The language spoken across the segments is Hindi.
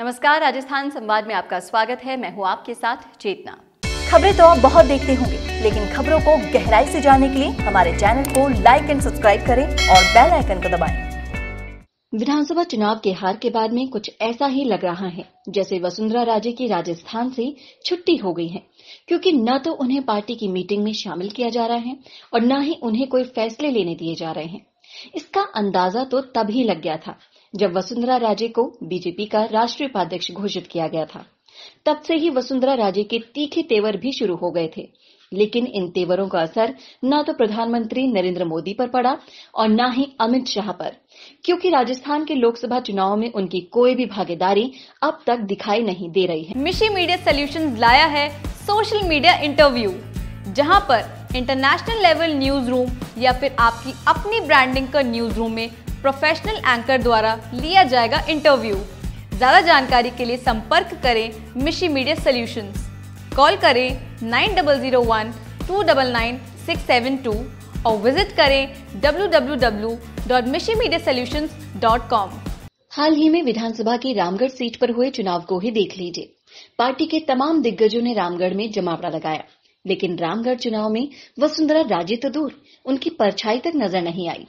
नमस्कार राजस्थान संवाद में आपका स्वागत है मैं हूँ आपके साथ चेतना खबरें तो आप बहुत देखते होंगे लेकिन खबरों को गहराई से जानने के लिए हमारे चैनल को लाइक एंड सब्सक्राइब करें और बेल आइकन को दबाएं। विधानसभा चुनाव के हार के बाद में कुछ ऐसा ही लग रहा है जैसे वसुंधरा राजे की राजस्थान से छुट्टी हो गई है क्योंकि न तो उन्हें पार्टी की मीटिंग में शामिल किया जा रहा है और न ही उन्हें कोई फैसले लेने दिए जा रहे हैं इसका अंदाजा तो तभी लग गया था जब वसुंधरा राजे को बीजेपी का राष्ट्रीय उपाध्यक्ष घोषित किया गया था तब से ही वसुंधरा राजे के तीखे तेवर भी शुरू हो गए थे लेकिन इन तेवरों का असर न तो प्रधानमंत्री नरेंद्र मोदी पर पड़ा और न ही अमित शाह पर क्योंकि राजस्थान के लोकसभा चुनाव में उनकी कोई भी भागीदारी अब तक दिखाई नहीं दे रही है मिशी मीडिया सोल्यूशन लाया है सोशल मीडिया इंटरव्यू जहां पर इंटरनेशनल लेवल न्यूज़ रूम या फिर आपकी अपनी ब्रांडिंग का न्यूज़ रूम में प्रोफेशनल एंकर द्वारा लिया जाएगा इंटरव्यू ज़्यादा जानकारी के लिए संपर्क करें मिशी मीडिया सोल्यूशन कॉल करें nine double zero one two double nine six seven two और विजिट करें कॉम हाल ही में विधानसभा की रामगढ़ सीट पर हुए चुनाव को ही देख लीजिए पार्टी के तमाम दिग्गजों ने रामगढ़ में जमावड़ा लगाया लेकिन रामगढ़ चुनाव में वसुंधरा राजे तो दूर उनकी परछाई तक नजर नहीं आई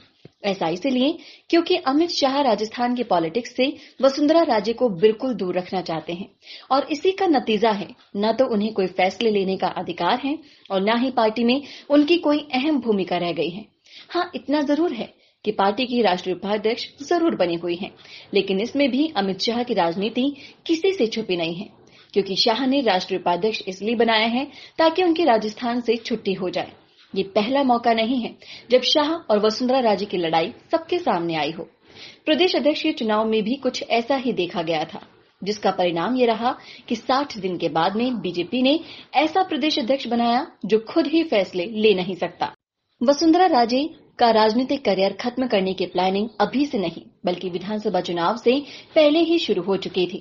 ऐसा इसलिए क्योंकि अमित शाह राजस्थान के पॉलिटिक्स से वसुंधरा राजे को बिल्कुल दूर रखना चाहते हैं और इसी का नतीजा है न तो उन्हें कोई फैसले लेने का अधिकार है और न ही पार्टी में उनकी कोई अहम भूमिका रह गई है हाँ इतना जरूर है कि पार्टी की राष्ट्रीय उपाध्यक्ष जरूर बनी हुई हैं, लेकिन इसमें भी अमित शाह की राजनीति किसी से छुपी नहीं है क्योंकि शाह ने राष्ट्रीय उपाध्यक्ष इसलिए बनाया है ताकि उनकी राजस्थान से छुट्टी हो जाए ये पहला मौका नहीं है जब शाह और वसुंधरा राजे की लड़ाई सबके सामने आई हो प्रदेश अध्यक्ष के चुनाव में भी कुछ ऐसा ही देखा गया था जिसका परिणाम ये रहा कि 60 दिन के बाद में बीजेपी ने ऐसा प्रदेश अध्यक्ष बनाया जो खुद ही फैसले ले नहीं सकता वसुंधरा राजे का राजनीतिक करियर खत्म करने की प्लानिंग अभी से नहीं बल्कि विधानसभा चुनाव से पहले ही शुरू हो चुकी थी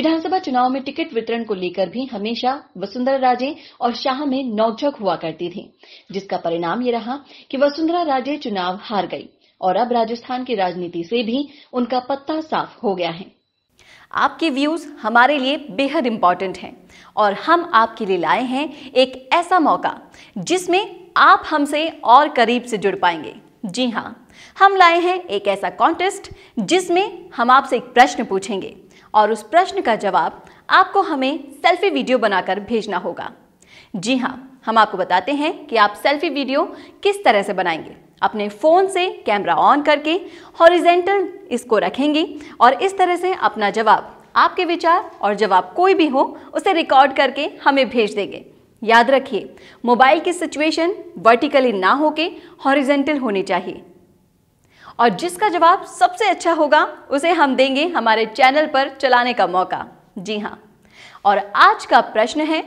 विधानसभा चुनाव में टिकट वितरण को लेकर भी हमेशा वसुंधरा राजे और शाह में नौकझोंक हुआ करती थी जिसका परिणाम ये रहा कि वसुंधरा राजे चुनाव हार गई और अब राजस्थान की राजनीति से भी उनका पत्ता साफ हो गया है आपके व्यूज़ हमारे लिए बेहद इम्पॉर्टेंट हैं और हम आपके लिए लाए हैं एक ऐसा मौका जिसमें आप हमसे और करीब से जुड़ पाएंगे जी हाँ हम लाए हैं एक ऐसा कॉन्टेस्ट जिसमें हम आपसे एक प्रश्न पूछेंगे और उस प्रश्न का जवाब आपको हमें सेल्फी वीडियो बनाकर भेजना होगा जी हाँ हम आपको बताते हैं कि आप सेल्फी वीडियो किस तरह से बनाएंगे अपने फ़ोन से कैमरा ऑन करके हॉरिजेंटल इसको रखेंगे और इस तरह से अपना जवाब आपके विचार और जवाब कोई भी हो उसे रिकॉर्ड करके हमें भेज देंगे याद रखिए मोबाइल की सिचुएशन वर्टिकली ना होके हॉरिजेंटल होनी चाहिए और जिसका जवाब सबसे अच्छा होगा उसे हम देंगे हमारे चैनल पर चलाने का मौका जी हाँ और आज का प्रश्न है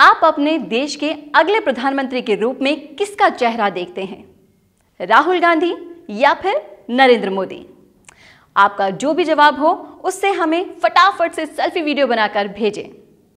आप अपने देश के अगले प्रधानमंत्री के रूप में किसका चेहरा देखते हैं राहुल गांधी या फिर नरेंद्र मोदी आपका जो भी जवाब हो उससे हमें फटाफट से सेल्फी वीडियो बनाकर भेजें